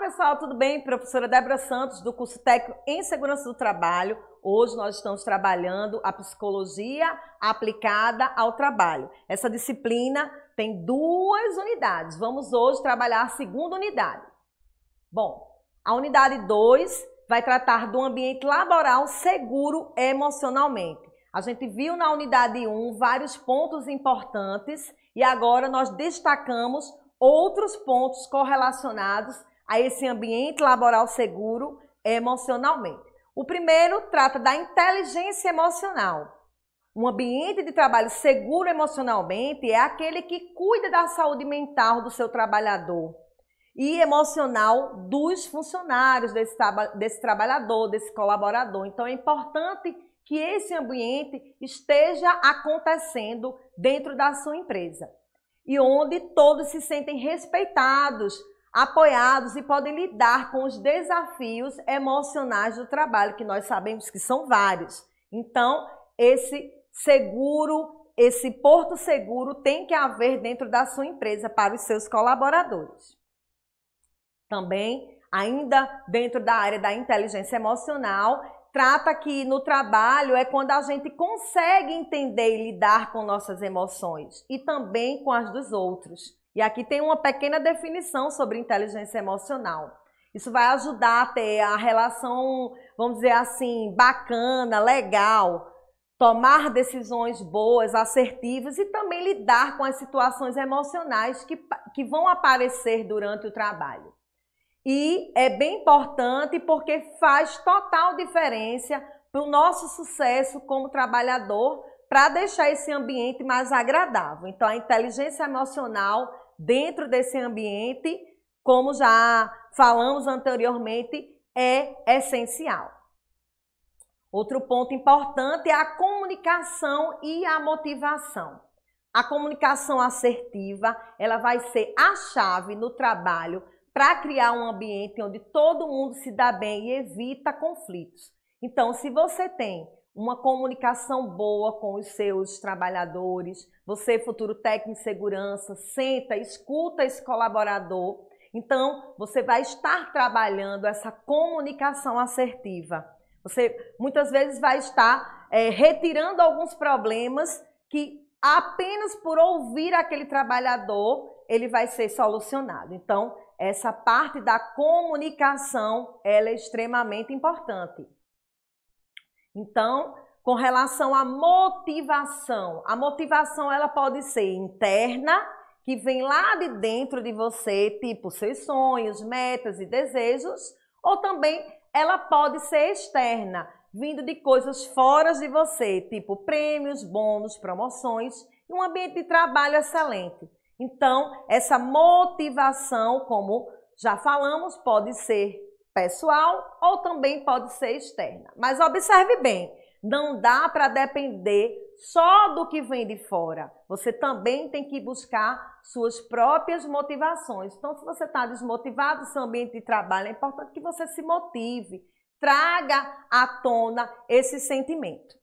pessoal, tudo bem? Professora Débora Santos, do curso técnico em segurança do trabalho. Hoje nós estamos trabalhando a psicologia aplicada ao trabalho. Essa disciplina tem duas unidades. Vamos hoje trabalhar a segunda unidade. Bom, a unidade 2 vai tratar do ambiente laboral seguro emocionalmente. A gente viu na unidade 1 um vários pontos importantes e agora nós destacamos outros pontos correlacionados a esse ambiente laboral seguro é emocionalmente. O primeiro trata da inteligência emocional. Um ambiente de trabalho seguro emocionalmente é aquele que cuida da saúde mental do seu trabalhador e emocional dos funcionários, desse, desse trabalhador, desse colaborador. Então é importante que esse ambiente esteja acontecendo dentro da sua empresa e onde todos se sentem respeitados, apoiados e podem lidar com os desafios emocionais do trabalho, que nós sabemos que são vários. Então, esse seguro, esse porto seguro tem que haver dentro da sua empresa para os seus colaboradores. Também, ainda dentro da área da inteligência emocional, trata que no trabalho é quando a gente consegue entender e lidar com nossas emoções e também com as dos outros. E aqui tem uma pequena definição sobre inteligência emocional. Isso vai ajudar a ter a relação, vamos dizer assim, bacana, legal, tomar decisões boas, assertivas e também lidar com as situações emocionais que, que vão aparecer durante o trabalho. E é bem importante porque faz total diferença para o nosso sucesso como trabalhador, para deixar esse ambiente mais agradável. Então, a inteligência emocional dentro desse ambiente, como já falamos anteriormente, é essencial. Outro ponto importante é a comunicação e a motivação. A comunicação assertiva, ela vai ser a chave no trabalho para criar um ambiente onde todo mundo se dá bem e evita conflitos. Então, se você tem uma comunicação boa com os seus trabalhadores. Você, futuro técnico em segurança, senta, escuta esse colaborador. Então, você vai estar trabalhando essa comunicação assertiva. Você muitas vezes vai estar é, retirando alguns problemas que apenas por ouvir aquele trabalhador ele vai ser solucionado. Então, essa parte da comunicação ela é extremamente importante. Então, com relação à motivação, a motivação ela pode ser interna, que vem lá de dentro de você, tipo seus sonhos, metas e desejos, ou também ela pode ser externa, vindo de coisas fora de você, tipo prêmios, bônus, promoções e um ambiente de trabalho excelente. Então, essa motivação, como já falamos, pode ser pessoal ou também pode ser externa. Mas observe bem, não dá para depender só do que vem de fora. Você também tem que buscar suas próprias motivações. Então, se você está desmotivado, seu ambiente de trabalho, é importante que você se motive, traga à tona esse sentimento.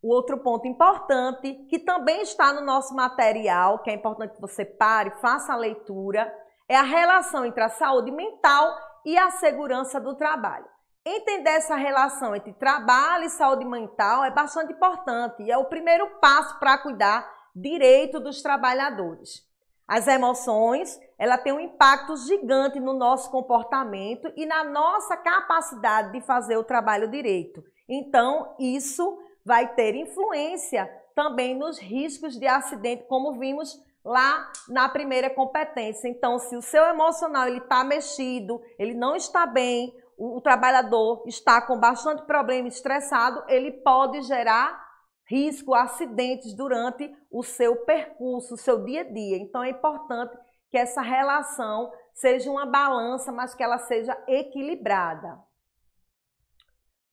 O outro ponto importante, que também está no nosso material, que é importante que você pare, faça a leitura, é a relação entre a saúde mental e a segurança do trabalho. Entender essa relação entre trabalho e saúde mental é bastante importante e é o primeiro passo para cuidar direito dos trabalhadores. As emoções, ela tem um impacto gigante no nosso comportamento e na nossa capacidade de fazer o trabalho direito. Então, isso vai ter influência também nos riscos de acidente, como vimos lá na primeira competência. Então, se o seu emocional ele está mexido, ele não está bem, o, o trabalhador está com bastante problema, estressado, ele pode gerar risco, acidentes durante o seu percurso, o seu dia a dia. Então, é importante que essa relação seja uma balança, mas que ela seja equilibrada.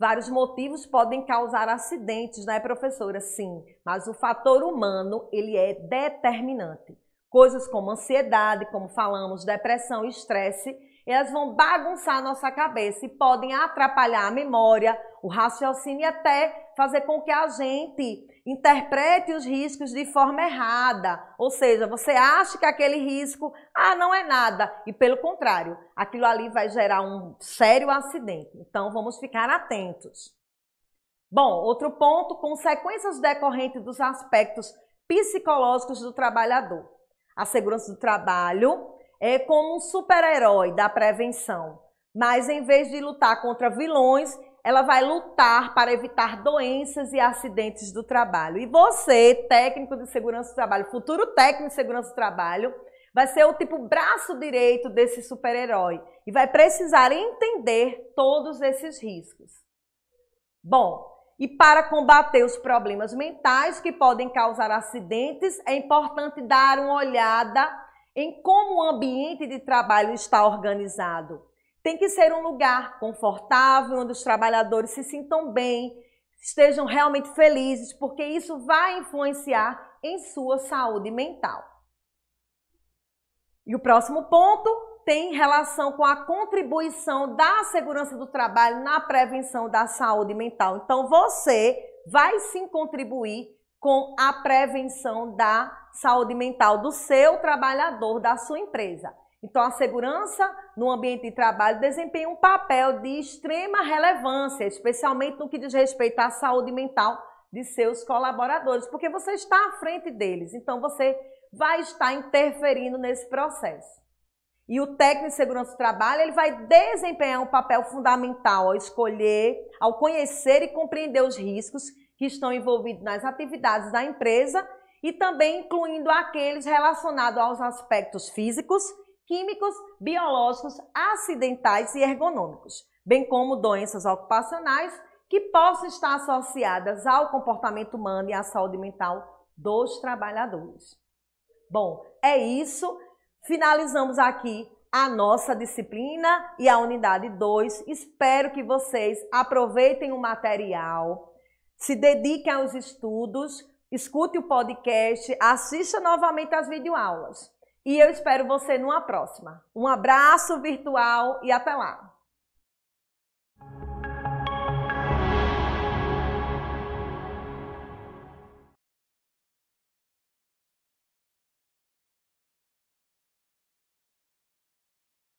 Vários motivos podem causar acidentes, né, professora? Sim, mas o fator humano, ele é determinante. Coisas como ansiedade, como falamos, depressão e estresse, elas vão bagunçar nossa cabeça e podem atrapalhar a memória, o raciocínio e até fazer com que a gente interprete os riscos de forma errada. Ou seja, você acha que aquele risco ah, não é nada. E pelo contrário, aquilo ali vai gerar um sério acidente. Então vamos ficar atentos. Bom, outro ponto: consequências decorrentes dos aspectos psicológicos do trabalhador. A segurança do trabalho é como um super-herói da prevenção, mas em vez de lutar contra vilões, ela vai lutar para evitar doenças e acidentes do trabalho. E você, técnico de segurança do trabalho, futuro técnico de segurança do trabalho, vai ser o tipo braço direito desse super-herói e vai precisar entender todos esses riscos. Bom, e para combater os problemas mentais que podem causar acidentes, é importante dar uma olhada em como o ambiente de trabalho está organizado. Tem que ser um lugar confortável, onde os trabalhadores se sintam bem, estejam realmente felizes, porque isso vai influenciar em sua saúde mental. E o próximo ponto tem relação com a contribuição da segurança do trabalho na prevenção da saúde mental. Então, você vai sim contribuir com a prevenção da saúde mental do seu trabalhador, da sua empresa. Então, a segurança no ambiente de trabalho desempenha um papel de extrema relevância, especialmente no que diz respeito à saúde mental de seus colaboradores, porque você está à frente deles. Então, você vai estar interferindo nesse processo. E o técnico de segurança do trabalho, ele vai desempenhar um papel fundamental ao escolher, ao conhecer e compreender os riscos que estão envolvidos nas atividades da empresa e também incluindo aqueles relacionados aos aspectos físicos, químicos, biológicos, acidentais e ergonômicos, bem como doenças ocupacionais que possam estar associadas ao comportamento humano e à saúde mental dos trabalhadores. Bom, é isso. Finalizamos aqui a nossa disciplina e a unidade 2. Espero que vocês aproveitem o material, se dediquem aos estudos, escute o podcast, assista novamente as videoaulas. E eu espero você numa próxima. Um abraço virtual e até lá!